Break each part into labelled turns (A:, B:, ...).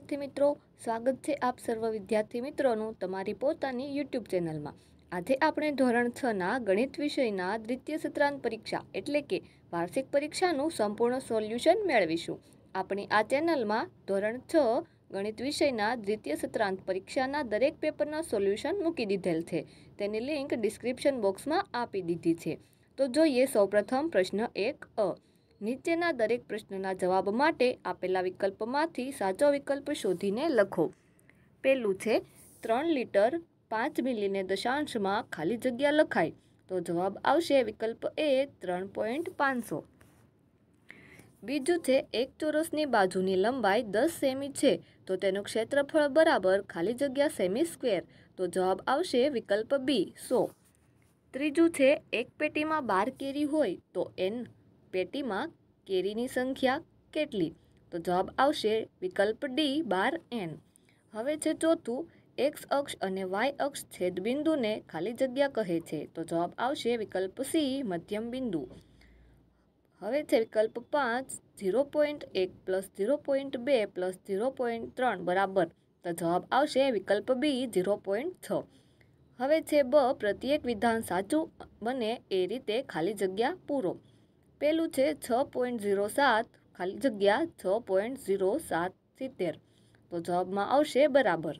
A: વિદ્યાર્થી મિત્રો સ્વાગત છે આપ સર્વ વિદ્યાર્થી મિત્રોનું તમારી પોતાની યુટ્યુબ ચેનલમાં આજે આપણે ધોરણ છના ગણિત વિષયના દ્વિતીય સત્રાંત પરીક્ષા એટલે કે વાર્ષિક પરીક્ષાનું સંપૂર્ણ સોલ્યુશન મેળવીશું આપણે આ ચેનલમાં ધોરણ છ ગણિત વિષયના દ્વિતીય સત્રાંત પરીક્ષાના દરેક પેપરના સોલ્યુશન મૂકી દીધેલ છે તેની લિંક ડિસ્ક્રિપ્શન બોક્સમાં આપી દીધી છે તો જોઈએ સૌપ્રથમ પ્રશ્ન એક અ નીચેના દરેક પ્રશ્નના જવાબ માટે આપેલા વિકલ્પમાંથી સાચો વિકલ્પ શોધીને લખો પહેલું છે ત્રણ લીટર પાંચ મિલીને દશાંશમાં ખાલી જગ્યા લખાય તો જવાબ આવશે વિકલ્પ એ ત્રણ પોઈન્ટ પાંચસો બીજું છે એક ચોરસની બાજુની લંબાઈ દસ સેમી છે તો તેનું ક્ષેત્રફળ બરાબર ખાલી જગ્યા સેમી સ્ક્વેર તો જવાબ આવશે વિકલ્પ બી સો ત્રીજું છે એક પેટીમાં બાર કેરી હોય તો એન પેટીમાં કેરીની સંખ્યા કેટલી તો જવાબ આવશે વિકલ્પ ડી બાર એન હવે છે ચોથું એક્સ અક્ષ અને વાય અક્ષ છેદબિંદુને ખાલી જગ્યા કહે છે તો જવાબ આવશે વિકલ્પ સી મધ્યમ બિંદુ હવે છે વિકલ્પ પાંચ ઝીરો પોઈન્ટ એક પ્લસ ઝીરો પોઈન્ટ બે પ્લસ ઝીરો પોઈન્ટ ત્રણ બરાબર તો જવાબ આવશે વિકલ્પ બી ઝીરો પોઈન્ટ છ હવે છે બ પ્રત્યેક વિધાન સાચું બને એ રીતે ખાલી જગ્યા પૂરો પહેલું છે છ પોઈન્ટ ઝીરો સાત ખાલી જગ્યા છ પોઈન્ટ ઝીરો સાત સિત્તેર તો જવાબમાં આવશે બરાબર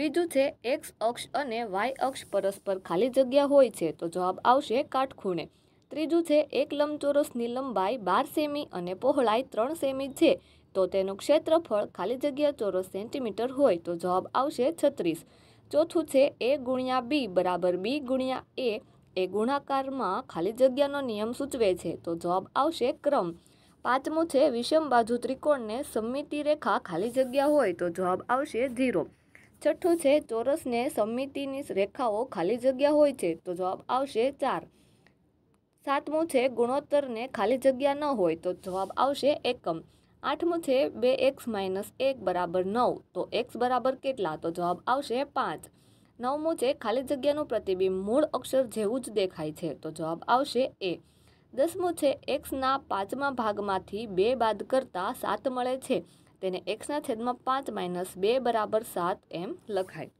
A: બીજું છે એક્સ અક્ષ અને વાય અક્ષ પરસ્પર ખાલી જગ્યા હોય છે તો જવાબ આવશે કાટખૂણે ત્રીજું છે એક લંબચોરસની લંબાઈ બાર સેમી અને પહોળાઈ ત્રણ સેમી છે તો તેનું ક્ષેત્રફળ ખાલી જગ્યા ચોરસ સેન્ટીમીટર હોય તો જવાબ આવશે છત્રીસ ચોથું છે એ ગુણ્યા બી બરાબર બી ગુણ્યા એ એ ગુણાકારમાં ખાલી જગ્યાનો નિયમ સૂચવે છે તો જવાબ આવશે ક્રમ પાંચમું છે વિષમ બાજુ ત્રિકોણને સમિતિ રેખા ખાલી જગ્યા હોય તો જવાબ આવશે ઝીરો છઠ્ઠું છે ચોરસને સમિતિની રેખાઓ ખાલી જગ્યા હોય છે તો જવાબ આવશે ચાર સાતમું છે ગુણોત્તરને ખાલી જગ્યા ન હોય તો જવાબ આવશે એકમ આઠમું છે બે એક્સ માઇનસ એક બરાબર નવ તો એક્સ બરાબર કેટલા તો જવાબ આવશે પાંચ નવમું છે ખાલી જગ્યાનું પ્રતિબિંબ મૂળ અક્ષર જેવું જ દેખાય છે તો જવાબ આવશે એ દસમું છે એક્સના પાંચમા ભાગમાંથી બે બાદ કરતાં સાત મળે છે તેને એક્સના છેદમાં પાંચ માઇનસ બે બરાબર સાત એમ લખાય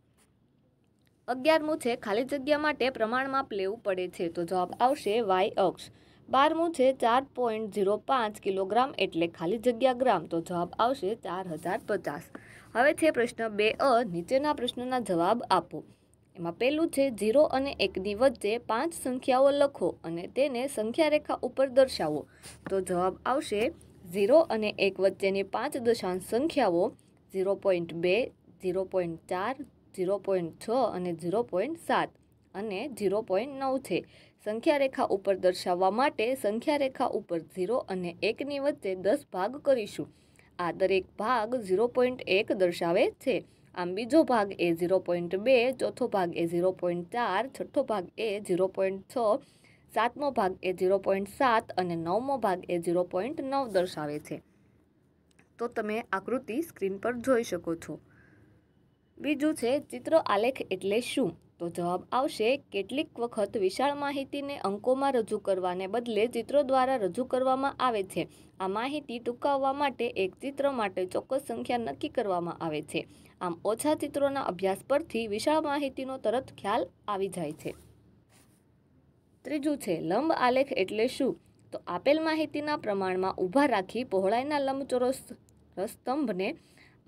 A: અગિયારમું છે ખાલી જગ્યા માટે પ્રમાણમાં લેવું પડે છે તો જવાબ આવશે વાય અક્ષ બારમું છે ચાર પોઈન્ટ ઝીરો પાંચ કિલોગ્રામ એટલે ખાલી જગ્યા ગ્રામ તો જવાબ આવશે ચાર હજાર પચાસ હવે છે પ્રશ્ન બે અ નીચેના પ્રશ્નના જવાબ આપો એમાં પહેલું છે ઝીરો અને એકની વચ્ચે પાંચ સંખ્યાઓ લખો અને તેને સંખ્યા રેખા ઉપર દર્શાવો તો જવાબ આવશે ઝીરો અને એક વચ્ચેની પાંચ દશાંશ સંખ્યાઓ ઝીરો પોઈન્ટ બે ઝીરો પોઈન્ટ ચાર ઝીરો પોઈન્ટ છ અને ઝીરો પોઈન્ટ સાત અને ઝીરો પોઈન્ટ નવ છે સંખ્યા રેખા ઉપર દર્શાવવા માટે સંખ્યા રેખા ઉપર ઝીરો અને એકની વચ્ચે દસ ભાગ કરીશું આ દરેક ભાગ ઝીરો પોઈન્ટ એક દર્શાવે છે આમ બીજો ભાગ એ ઝીરો પોઈન્ટ બે ચોથો ભાગ એ ઝીરો પોઈન્ટ ચાર છઠ્ઠો ભાગ એ ઝીરો પોઈન્ટ છ સાતમો ભાગ એ ઝીરો પોઈન્ટ સાત અને નવમો ભાગ એ ઝીરો પોઈન્ટ નવ દર્શાવે છે તો તમે આકૃતિ સ્ક્રીન પર જોઈ શકો છો બીજું છે ચિત્ર આલેખ એટલે શું તો જવાબ આવશે કેટલીક વખત વિશાળ માહિતીને અંકોમાં રજૂ કરવાને બદલે ચિત્રો દ્વારા રજૂ કરવામાં આવે છે આ માહિતી ટૂંકાવવા માટે એક ચિત્ર માટે ચોક્કસ સંખ્યા નક્કી કરવામાં આવે છે આમ ઓછા ચિત્રોના અભ્યાસ પરથી વિશાળ માહિતીનો તરત ખ્યાલ આવી જાય છે ત્રીજું છે લંબ આલેખ એટલે શું તો આપેલ માહિતીના પ્રમાણમાં ઊભા રાખી પહોળાઈના લંબચોરસ સ્તંભને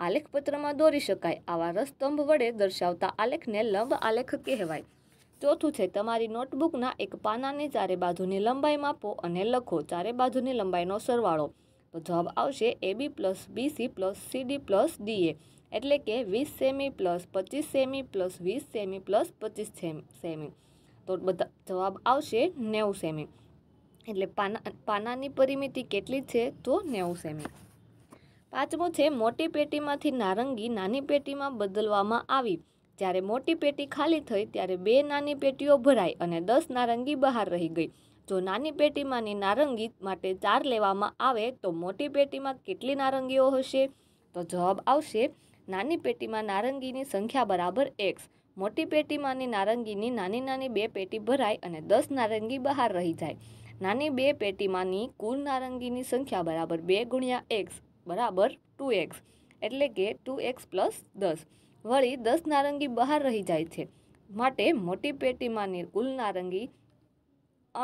A: આલેખપત્રમાં દોરી શકાય આવા રસતંભ વડે દર્શાવતા આલેખને લંબ આલેખ કહેવાય ચોથું છે તમારી નોટબુકના એક પાનાની ચારે બાજુની લંબાઈ માપો અને લખો ચારે બાજુની લંબાઈનો સરવાળો તો જવાબ આવશે AB plus BC plus CD plus DA એટલે કે વીસ સેમી પ્લસ પચીસ સેમી પ્લસ વીસ સેમી પ્લસ પચીસ સેમી તો બધા જવાબ આવશે નેવું સેમી એટલે પાના પાનાની પરિમિતિ કેટલી છે તો નેવું સેમી પાંચમું છે મોટી પેટીમાંથી નારંગી નાની પેટીમાં બદલવામાં આવી જ્યારે મોટી પેટી ખાલી થઈ ત્યારે બે નાની પેટીઓ ભરાઈ અને દસ નારંગી બહાર રહી ગઈ જો નાની પેટીમાંની નારંગી માટે ચાર લેવામાં આવે તો મોટી પેટીમાં કેટલી નારંગીઓ હશે તો જવાબ આવશે નાની પેટીમાં નારંગીની સંખ્યા બરાબર એક્સ મોટી પેટીમાંની નારંગીની નાની નાની બે પેટી ભરાય અને દસ નારંગી બહાર રહી જાય નાની બે પેટીમાંની કુલ નારંગીની સંખ્યા બરાબર બે ગુણ્યા એક્સ બરાબર ટુ એક્સ એટલે કે ટુ એક્સ પ્લસ દસ વળી દસ નારંગી બહાર રહી જાય છે માટે મોટી પેટીમાંની કુલ નારંગી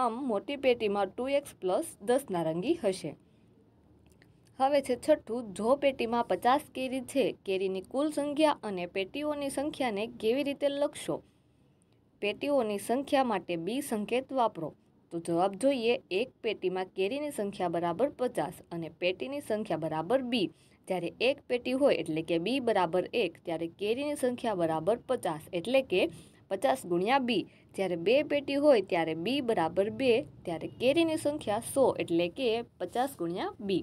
A: આમ મોટી પેટીમાં ટુ એક્સ પ્લસ દસ નારંગી હશે હવે છે છઠ્ઠું જો પેટીમાં પચાસ કેરી છે કેરીની કુલ સંખ્યા અને પેટીઓની સંખ્યાને કેવી રીતે લખશો પેટીઓની સંખ્યા માટે બી સંકેત વાપરો તો જવાબ જોઈએ એક પેટીમાં કેરીની સંખ્યા બરાબર પચાસ અને પેટીની સંખ્યા બરાબર બી જ્યારે એક પેટી હોય એટલે કે બી બરાબર એક ત્યારે કેરીની સંખ્યા બરાબર પચાસ એટલે કે પચાસ ગુણ્યા બી જ્યારે બે પેટી હોય ત્યારે બી બરાબર બે ત્યારે કેરીની સંખ્યા સો એટલે કે પચાસ ગુણ્યા બી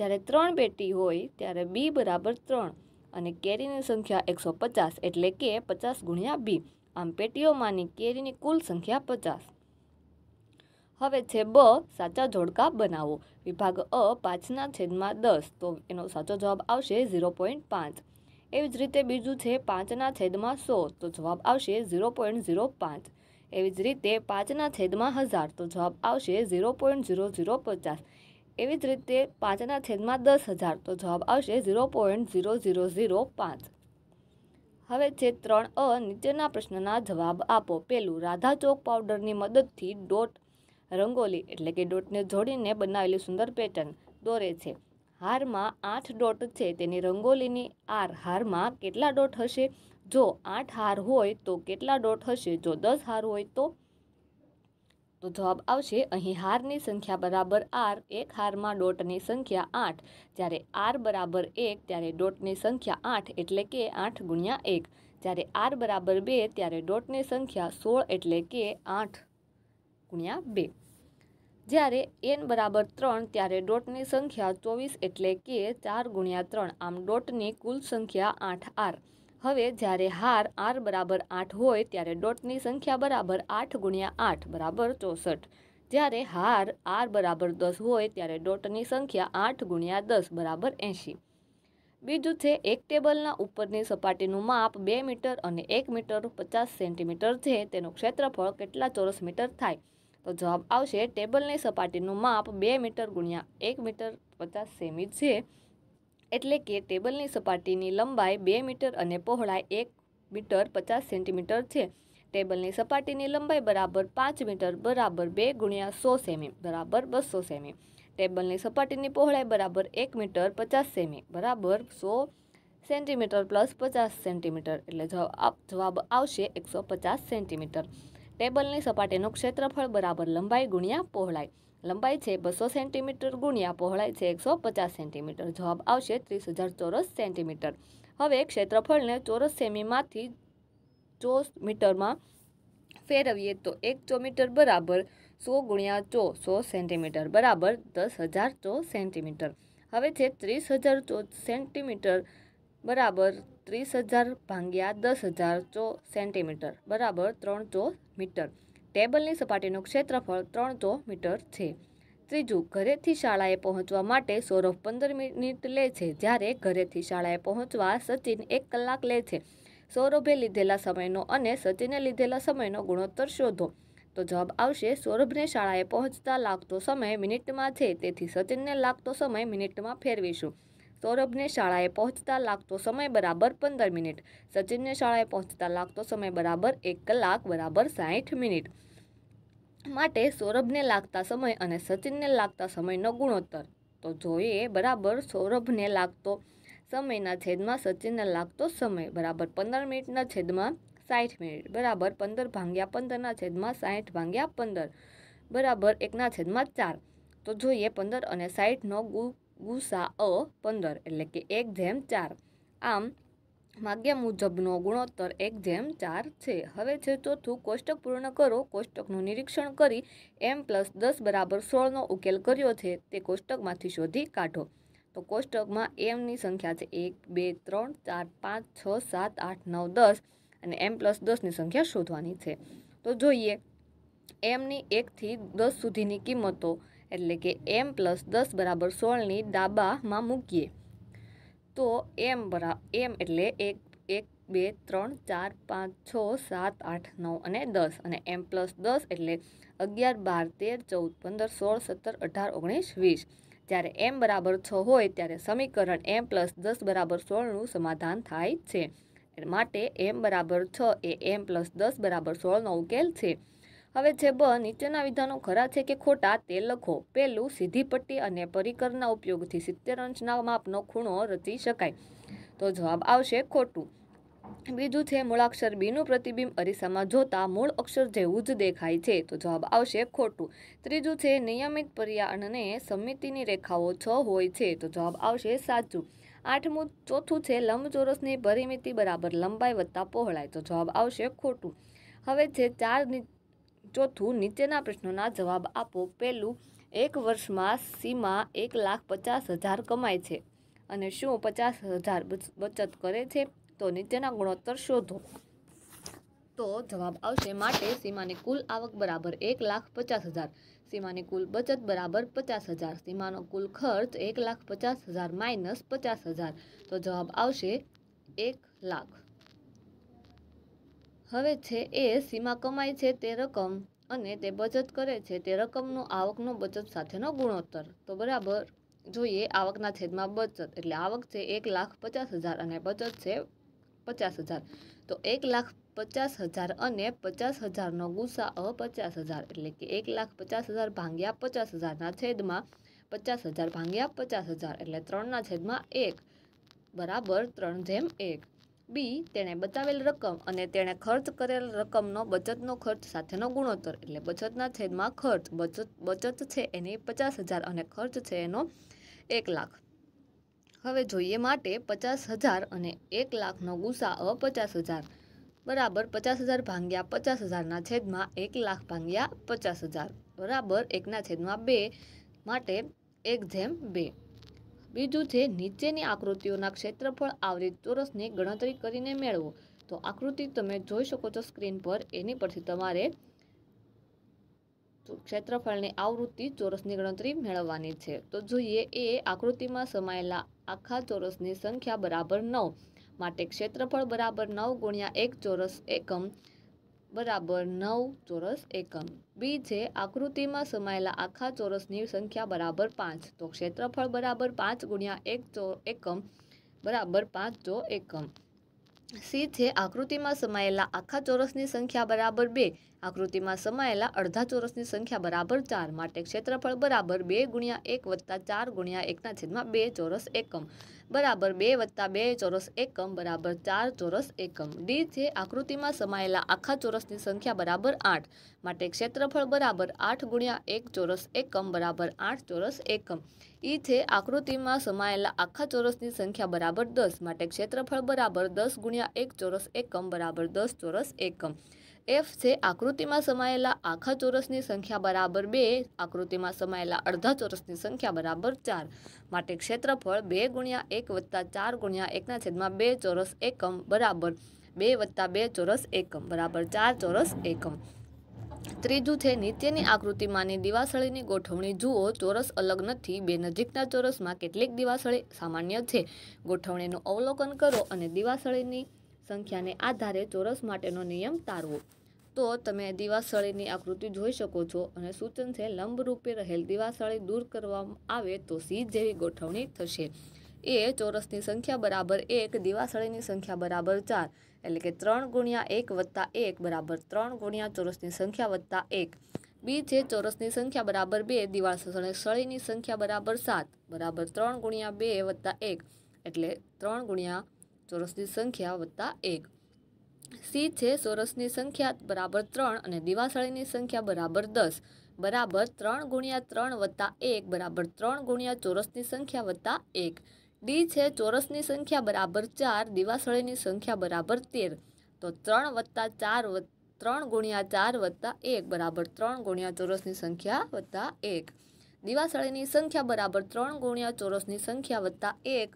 A: જ્યારે ત્રણ પેટી હોય ત્યારે બી બરાબર ત્રણ અને કેરીની સંખ્યા એકસો પચાસ એટલે કે પચાસ ગુણ્યા બી આમ પેટીઓમાંની કેરીની કુલ સંખ્યા પચાસ હવે છે બ સાચા જોડકા બનાવો વિભાગ અ પાંચના છેદમાં દસ તો એનો સાચો જવાબ આવશે ઝીરો પોઈન્ટ પાંચ એવી જ રીતે બીજું છે પાંચના છેદમાં સો તો જવાબ આવશે ઝીરો પોઈન્ટ ઝીરો પાંચ એવી જ રીતે પાંચના છેદમાં હજાર તો જવાબ આવશે ઝીરો પોઈન્ટ ઝીરો ઝીરો પચાસ એવી જ રીતે પાંચના છેદમાં દસ હજાર તો જવાબ આવશે zero point zero zero zero પાંચ હવે છે ત્રણ અ નીચેના પ્રશ્નના જવાબ આપો પહેલું રાધા ચોક પાવડરની મદદથી ડોટ રંગોલી એટલે કે ડોટને જોડીને બનાવેલી સુંદર પેટર્ન દોરે છે હારમાં આઠ ડોટ છે તેની રંગોલીની આર હારમાં કેટલા ડોટ હશે જો આઠ હાર હોય તો કેટલા ડોટ હશે જો દસ હાર હોય તો તો જવાબ આવશે અહીં હારની સંખ્યા બરાબર આર એક હારમાં ડોટની સંખ્યા આઠ જ્યારે આર બરાબર એક ત્યારે ડોટની સંખ્યા આઠ એટલે કે આઠ ગુણ્યા એક જ્યારે આર બરાબર બે ત્યારે ડોટની સંખ્યા સોળ એટલે કે આઠ ગુણ્યા બે જ્યારે એન બરાબર ત્રણ ત્યારે ડોટની સંખ્યા ચોવીસ એટલે કે ચાર ગુણ્યા ત્રણ આમ ડોટની કુલ સંખ્યા આઠ આર હવે જ્યારે હાર આર બરાબર આઠ હોય ત્યારે ડોટની સંખ્યા બરાબર આઠ ગુણ્યા આઠ બરાબર ચોસઠ જ્યારે હાર આર બરાબર દસ હોય ત્યારે ડોટની સંખ્યા આઠ ગુણ્યા દસ બરાબર એંશી બીજું છે એક ટેબલના ઉપરની સપાટીનું માપ બે મીટર અને એક મીટર પચાસ સેન્ટીમીટર છે તેનું ક્ષેત્રફળ કેટલા ચોરસ મીટર થાય તો જવાબ આવશે ટેબલની સપાટીનું માપ બે મીટર ગુણ્યા એક મીટર પચાસ સેમી છે એટલે કે ટેબલની સપાટીની લંબાઈ બે મીટર અને પહોળાઈ એક મીટર પચાસ સેન્ટીમીટર છે ટેબલની સપાટીની લંબાઈ બરાબર પાંચ મીટર બરાબર બે ગુણ્યા સો સેમી બરાબર બસો સેમી ટેબલની સપાટીની પહોળાઈ બરાબર એક મીટર પચાસ સેમી બરાબર સો સેન્ટીમીટર પ્લસ પચાસ સેન્ટીમીટર એટલે જવાબ આવશે એકસો પચાસ સેન્ટીમીટર ટેબલની સપાટીનું ક્ષેત્રફળ બરાબર લંબાઈ ગુણ્યા પહોળાઈ લંબાઈ છે બસો સેન્ટીમીટર ગુણ્યા પહોળાઈ છે એકસો પચાસ સેન્ટીમીટર જવાબ આવશે ત્રીસ હજાર ચોરસ સેન્ટીમીટર હવે ક્ષેત્રફળને ચોરસ સેમીમાંથી ચોસ મીટરમાં ફેરવીએ તો એક ચોમીટર બરાબર સો ગુણ્યા ચો સો સેન્ટીમીટર બરાબર દસ હજાર ચો સેન્ટીમીટર હવે છે ત્રીસ હજાર ચો સેન્ટીમીટર બરાબર ત્રીસ હજાર ભાંગ્યા દસ હજાર ચો સેન્ટીમીટર બરાબર ત્રણ ચો મીટર ટેબલની સપાટીનું ક્ષેત્રફળ ત્રણ ચો મીટર છે ત્રીજું ઘરેથી શાળાએ પહોંચવા માટે સૌરભ પંદર મિનિટ લે છે જ્યારે ઘરેથી શાળાએ પહોંચવા સચિન એક કલાક લે છે સૌરભે લીધેલા સમયનો અને સચિને લીધેલા સમયનો ગુણોત્તર શોધો તો જવાબ આવશે સૌરભને શાળાએ પહોંચતા લાગતો સમય મિનિટમાં છે તેથી સચિનને લાગતો સમય મિનિટમાં ફેરવીશું સૌરભને શાળાએ પહોંચતા લાગતો સમય બરાબર પંદર મિનિટ સચિનને શાળાએ પહોંચતા લાગતો સમય બરાબર એક કલાક બરાબર સાઠ મિનિટ માટે સૌરભને લાગતા સમય અને સચિનને લાગતા સમયનો ગુણોત્તર તો જોઈએ બરાબર સૌરભને લાગતો સમયના છેદમાં સચિનને લાગતો સમય બરાબર પંદર મિનિટના છેદમાં સાઠ મિનિટ બરાબર પંદર ભાંગ્યા પંદરના છેદમાં સાઠ ભાંગ્યા પંદર બરાબર એકના છેદમાં ચાર તો જોઈએ પંદર અને સાઠનો ગુણ ગુસા અ પંદર એટલે કે એક જેમ ચાર આમ માગ્યા મુજબનો ગુણોત્તર એક જેમ ચાર છે હવે છે ચોથું કોષ્ટક પૂર્ણ કરો કોષ્ટકનું નિરીક્ષણ કરી એમ પ્લસ દસ બરાબર સોળનો ઉકેલ કર્યો છે તે કોષ્ટકમાંથી શોધી કાઢો તો કોષ્ટકમાં એમની સંખ્યા છે એક બે ત્રણ ચાર પાંચ છ સાત આઠ નવ દસ અને એમ પ્લસ દસની સંખ્યા શોધવાની છે તો જોઈએ એમની એકથી દસ સુધીની કિંમતો એટલે કે એમ પ્લસ દસ બરાબર સોળની ડાબામાં મૂકીએ તો એમ બરા એમ એટલે એક એક બે ત્રણ ચાર પાંચ છ સાત આઠ નવ અને દસ અને એમ પ્લસ દસ એટલે અગિયાર બાર તેર ચૌદ પંદર સોળ સત્તર અઢાર ઓગણીસ વીસ જ્યારે એમ બરાબર છ હોય ત્યારે સમીકરણ એમ પ્લસ દસ બરાબર સોળનું સમાધાન થાય છે માટે એમ બરાબર છ એ એમ પ્લસ દસ બરાબર સોળનો ઉકેલ છે હવે જે બ નીચેના વિધાનો ખરા છે કે ખોટા તે લખો પહેલું સીધી પટ્ટી અને પરિકરના ઉપયોગથી સિત્તેર અંશના માપનો ખૂણો રચી શકાય તો જવાબ આવશે ખોટું બીજું છે મૂળાક્ષર બીનું પ્રતિબિંબ અરીસામાં જોતા મૂળ અક્ષર જેવું જ દેખાય છે તો જવાબ આવશે ખોટું ત્રીજું છે નિયમિત પર્યાવરણને સમિતિની રેખાઓ છ હોય છે તો જવાબ આવશે સાચું આઠમું ચોથું છે લંબચોરસની પરિમિતિ બરાબર લંબાઈ વત્તા પહોળાય તો જવાબ આવશે ખોટું હવે છે ચાર ચોથું નીચેના પ્રશ્નોના જવાબ આપો પહેલું એક વર્ષમાં સીમા એક લાખ પચાસ હજાર કમાય છે અને શું પચાસ હજાર બચત કરે છે તો નીચેના ગુણોત્તર શોધો તો જવાબ આવશે માટે સીમાની કુલ આવક બરાબર એક લાખ પચાસ હજાર સીમાની કુલ બચત બરાબર પચાસ હજાર સીમાનો કુલ ખર્ચ એક લાખ પચાસ હજાર માઇનસ પચાસ હજાર તો જવાબ આવશે એક લાખ હવે છે એ સીમા કમાય છે તે રકમ અને તે બચત કરે છે તે રકમનો આવકનો બચત સાથેનો ગુણોત્તર તો બરાબર જોઈએ આવકના છેદમાં બચત એટલે આવક છે એક લાખ પચાસ હજાર અને બચત છે પચાસ હજાર તો એક લાખ પચાસ હજાર અને પચાસ હજારનો ગુસા પચાસ હજાર એટલે કે એક લાખ પચાસ હજાર ભાંગ્યા પચાસ હજારના છેદમાં પચાસ હજાર ભાંગ્યા પચાસ હજાર એટલે ત્રણના છેદમાં એક બરાબર ત્રણ જેમ એક બી તેણે બતાવેલ રકમ અને તેણે ખર્ચ કરેલ રકમનો બચતનો ખર્ચ સાથેનો ગુણોત્તર એટલે બચતના છેદમાં ખર્ચ બચત બચત છે એની પચાસ હજાર અને ખર્ચ છે એનો એક લાખ હવે જોઈએ માટે પચાસ હજાર અને એક લાખનો અ પચાસ હજાર બરાબર પચાસ હજાર ભાંગ્યા પચાસ હજારના છેદમાં એક લાખ ભાંગ્યા પચાસ હજાર બરાબર એકના છેદમાં બે માટે એક જેમ બે બીજું છે નીચેની આકૃતિઓના ક્ષેત્રફળ આવરિત ચોરસની ગણતરી કરીને મેળવો તો આકૃતિ તમે જોઈ શકો છો સ્ક્રીન પર એની પરથી તમારે ક્ષેત્રફળની આવૃત્તિ ચોરસની ગણતરી મેળવવાની છે તો જોઈએ એ આકૃતિમાં સમાયેલા આખા ચોરસની સંખ્યા બરાબર નવ માટે ક્ષેત્રફળ બરાબર નવ ગુણ્યા એક ચોરસ એકમ બરાબર નવ ચોરસ એકમ બી છે આકૃતિમાં સમાયેલા આખા ચોરસની સંખ્યા બરાબર પાંચ તો ક્ષેત્રફળ બરાબર પાંચ ગુણ્યા એક ચો એકમ બરાબર પાંચ ચો એકમ સી છે આકૃતિમાં સમાયેલા આખા ચોરસની સંખ્યા બરાબર બે આકૃતિમાં સમાયેલા અડધા ચોરસની સંખ્યા બરાબર ચાર માટે ક્ષેત્રફળ બરાબર બે ગુણ્યા એક વત્તા ચાર ગુણ્યા એકના છેદમાં બે ચોરસ એકમ બરાબર બે વત્તા બે ચોરસ એકમ બરાબર ચાર ચોરસ એકમ ડી છે આકૃતિમાં સમાયેલા આખા ચોરસની સંખ્યા બરાબર આઠ માટે ક્ષેત્રફળ બરાબર આઠ ગુણ્યા એક ચોરસ એકમ બરાબર આઠ ચોરસ એકમ ઈ છે આકૃતિમાં સમાયેલા આખા ચોરસની સંખ્યા બરાબર દસ માટે ક્ષેત્રફળ બરાબર દસ ગુણ્યા એક ચોરસ એકમ બરાબર દસ ચોરસ એકમ એફ છે આકૃતિમાં સમાયેલા આખા ચોરસની સંખ્યા બરાબર બે આકૃતિમાં સમાયેલા અડધા ચોરસની સંખ્યા બરાબર ચાર માટે ક્ષેત્રફળ બે ગુણ્યા એક વત્તા ચાર ગુણ્યા એકના છેદમાં બે ચોરસ એકમ બરાબર બે વત્તા બે ચોરસ એકમ બરાબર ચાર ચોરસ એકમ ત્રીજું છે નીચેની આકૃતિમાંની દિવાસળીની ગોઠવણી જુઓ ચોરસ અલગ નથી બે નજીકના ચોરસમાં કેટલીક દિવાસળી સામાન્ય છે ગોઠવણીનું અવલોકન કરો અને દિવાસળીની સંખ્યાને આધારે ચોરસ માટેનો નિયમ તારવો તો તમે દિવાસળીની આકૃતિ જોઈ શકો છો અને સૂચન છે લંબરૂપે રહેલ દિવાસળી દૂર કરવામાં આવે તો સી જેવી ગોઠવણી થશે એ ચોરસની સંખ્યા બરાબર એક દિવાસળીની સંખ્યા બરાબર ચાર એટલે કે ત્રણ ગુણ્યા એક વત્તા એક બરાબર ત્રણ ગુણ્યા ચોરસની સંખ્યા વત્તા એક બી છે ચોરસની સંખ્યા બરાબર બે દિવાસળી સળીની સંખ્યા બરાબર સાત બરાબર ત્રણ ગુણ્યા બે વત્તા એક એટલે ત્રણ ગુણ્યા ચોરસની સંખ્યા વત્તા એક સી છે સોરસની સંખ્યા બરાબર ત્રણ અને દિવાસળીની સંખ્યા બરાબર દસ બરાબર ત્રણ ગુણ્યા ત્રણ વત્તા એક બરાબર ત્રણ ગુણ્યા ચોરસની સંખ્યા વત્તા એક ડી છે ચોરસની સંખ્યા બરાબર ચાર દિવાસળીની સંખ્યા બરાબર તેર તો ત્રણ વત્તા ચાર ત્રણ ગુણ્યા ચાર વત્તા એક બરાબર ત્રણ ગુણ્યા ચોરસની સંખ્યા વત્તા એક દિવાસળીની સંખ્યા બરાબર ત્રણ ગુણ્યા ચોરસની સંખ્યા વત્તા એક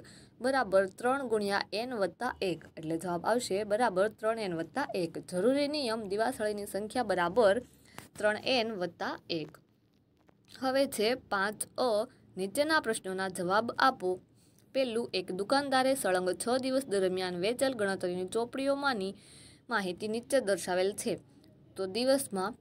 A: બરાબર ત્રણ ગુણ્યા એન વત્તા એક એટલે જવાબ આવશે બરાબર ત્રણ એન વત્તા એક જરૂરી નિયમ દિવાસળીની સંખ્યા બરાબર ત્રણ એન વત્તા એક હવે છે પાંચ અ નીચેના પ્રશ્નોના જવાબ આપો પહેલું એક દુકાનદારે સળંગ છ દિવસ દરમિયાન વેચાલ ગણતરીની ચોપડીઓમાંની માહિતી નીચે દર્શાવેલ છે તો દિવસમાં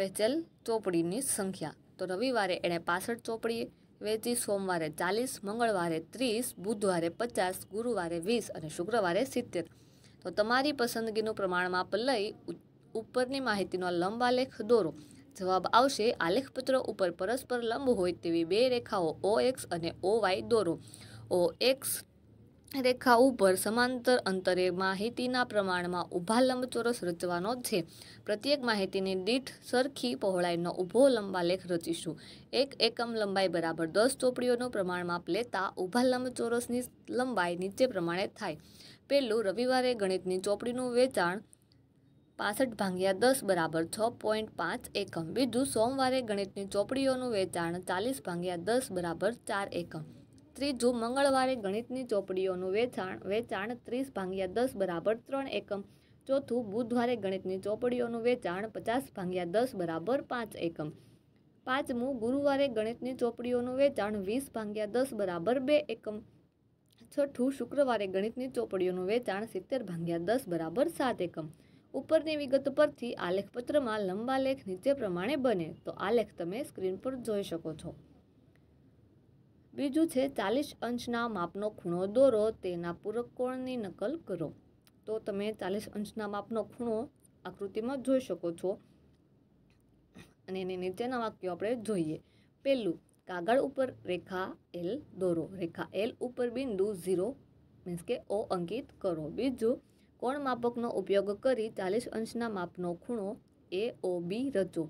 A: વેચેલ ચોપડીની સંખ્યા તો રવિવારે એણે પાસઠ ચોપડી વેચી સોમવારે ચાલીસ મંગળવારે ત્રીસ બુધવારે પચાસ ગુરુવારે વીસ અને શુક્રવારે સિત્તેર તો તમારી પસંદગીનું પ્રમાણમાં લઈ ઉપરની માહિતીનો લંબ આલેખ દોરો જવાબ આવશે આલેખપત્ર ઉપર પરસ્પર લંબ હોય તેવી બે રેખાઓ ઓ એક્સ અને ઓ વાય દોરો ઓ એક્સ રેખા ઉપર સમાંતર અંતરે માહિતીના પ્રમાણમાં ઊભા લંબચોરસ રચવાનો છે પ્રત્યેક માહિતીની દીઠ સરખી પહોળાઈનો ઊભો લંબાલેખ રચીશું એક એકમ લંબાઈ બરાબર દસ ચોપડીઓનું પ્રમાણમાં લેતા ઊભા લંબચોરસની લંબાઈ નીચે પ્રમાણે થાય પહેલું રવિવારે ગણિતની ચોપડીનું વેચાણ પાસઠ ભાંગ્યા દસ બરાબર છ પોઈન્ટ પાંચ એકમ બીજું સોમવારે ગણિતની ચોપડીઓનું વેચાણ ચાલીસ ભાંગ્યા દસ બરાબર ચાર એકમ ત્રીજું મંગળવારે ગણિતની ચોપડીઓનું વેચાણ વેચાણ ત્રીસ ભાંગ્યા દસ બરાબર ત્રણ એકમ ચોથું બુધવારે ગણિતની ચોપડીઓનું વેચાણ પચાસ ભાંગ્યા દસ બરાબર પાંચ એકમ પાંચમું ગુરુવારે ગણિતની ચોપડીઓનું વેચાણ વીસ ભાંગ્યા દસ બરાબર બે એકમ છઠ્ઠું શુક્રવારે ગણિતની ચોપડીઓનું વેચાણ સિત્તેર ભાંગ્યા દસ બરાબર સાત એકમ ઉપરની વિગત પરથી આલેખપત્રમાં લંબા લેખ નીચે પ્રમાણે બને તો આલેખ તમે સ્ક્રીન પર જોઈ શકો છો બીજું છે ચાલીસ અંશના માપનો ખૂણો દોરો તેના પૂરક કોણની નકલ કરો તો તમે ચાલીસ અંશના માપનો ખૂણો આકૃતિમાં જોઈ શકો છો અને એને નીચેના વાક્યો આપણે જોઈએ પહેલું કાગળ ઉપર રેખા એલ દોરો રેખા એલ ઉપર બિંદુ ઝીરો મીન્સ કે ઓ અંકિત કરો બીજું કોણ માપકનો ઉપયોગ કરી ચાલીસ અંશના માપનો ખૂણો એ ઓ બી રચો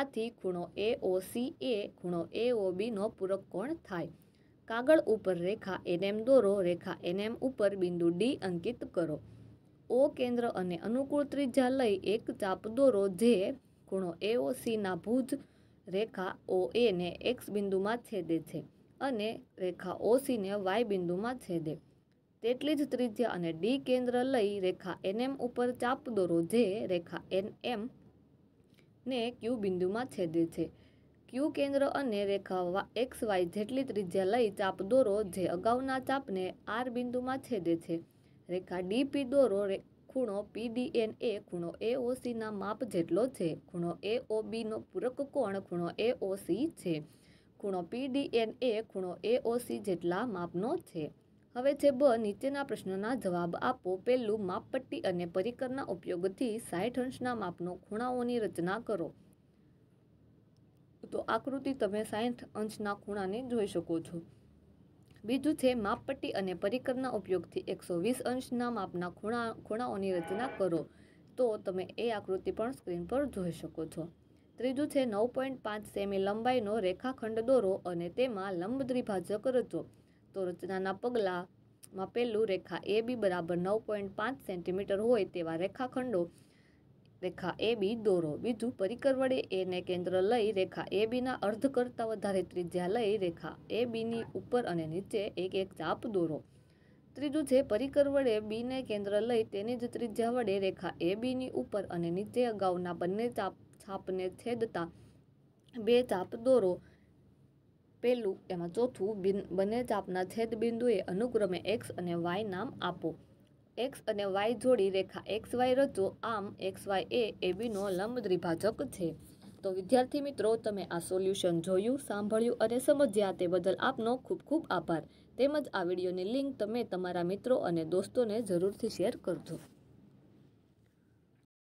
A: આથી ખૂણો એ ઓ સી એ ખૂણો એ ઓ બીનો પૂરક કોણ થાય કાગળ ઉપર રેખા એનએમ દોરો રેખા એનએમ ઉપર બિંદુ ડી અંકિત કરો ઓ કેન્દ્ર અને અનુકૂળ ત્રિજ્યા લઈ એક ચાપ દોરો જે ખૂણો એઓસીના ભુજ રેખા ઓ એને એક્સ બિંદુમાં છેદે છે અને રેખા ઓસીને વાય બિંદુમાં છેદે તેટલી જ ત્રિજ્યા અને ડી કેન્દ્ર લઈ રેખા એનએમ ઉપર ચાપ દોરો જે રેખા એનએમ ને ક્યુ બિંદુમાં છેદે છે ક્યુ કેન્દ્ર અને રેખા એક્સ વાય જેટલી ત્રિજ્યા લઈ ચાપ દોરો જે અગાઉના ચાપને આર બિંદુમાં છેદે છે રેખા ડીપી દોરો ખૂણો પીડીએન એ ખૂણો એ એઓસીના માપ જેટલો છે ખૂણો એઓબીનો પૂરક કોણ ખૂણો એઓસી છે ખૂણો પીડીએન એ ખૂણો એઓસી જેટલા માપનો છે હવે છે બ નીચેના પ્રશ્નના જવાબ આપો પહેલું માપપટ્ટી અને પરિકરના ઉપયોગથી સાઠ અંશના માપનો ખૂણાઓની રચના કરો તો આકૃતિ તમે સાઠ અંશના ખૂણાને જોઈ શકો છો બીજું છે માપપટ્ટી અને પરિકરના ઉપયોગથી એકસો વીસ અંશના માપના ખૂણા ખૂણાઓની રચના કરો તો તમે એ આકૃતિ પણ સ્ક્રીન પર જોઈ શકો છો ત્રીજું છે નવ પોઈન્ટ પાંચ સેમી લંબાઈનો રેખાખંડ દોરો અને તેમાં લંબ દ્વિભાજક રચો તો રચનાના પગલામાં પહેલું રેખા એ બી બરાબર નવ પોઈન્ટ પાંચ સેન્ટીમીટર હોય તેવા રેખાખંડો રેખા એ બી દોરો બીજું પરિકર વડે એને કેન્દ્ર લઈ રેખા એ બીના અર્ધ કરતાં વધારે ત્રિજ્યા લઈ રેખા એ બીની ઉપર અને નીચે એક એક ચાપ દોરો ત્રીજું છે પરિકર વડે બીને કેન્દ્ર લઈ તેની જ ત્રિજ્યા વડે રેખા એ બીની ઉપર અને નીચે અગાઉના બંને ચાપ છાપને છેદતા બે ચાપ દોરો પહેલું એમાં ચોથું બિન બંને ચાપના છેદ બિંદુએ અનુક્રમે એક્સ અને વાય નામ આપો એક્સ અને વાય જોડી રેખા એક્સ વાય રચો આમ એક્સ વાય એ એ બીનો લંબ દ્વિભાજક છે તો વિદ્યાર્થી મિત્રો તમે આ સોલ્યુશન જોયું સાંભળ્યું અને સમજ્યા તે બદલ આપનો ખૂબ ખૂબ આભાર તેમજ આ વિડીયોની લિંક તમે તમારા મિત્રો અને દોસ્તોને જરૂરથી શેર કરજો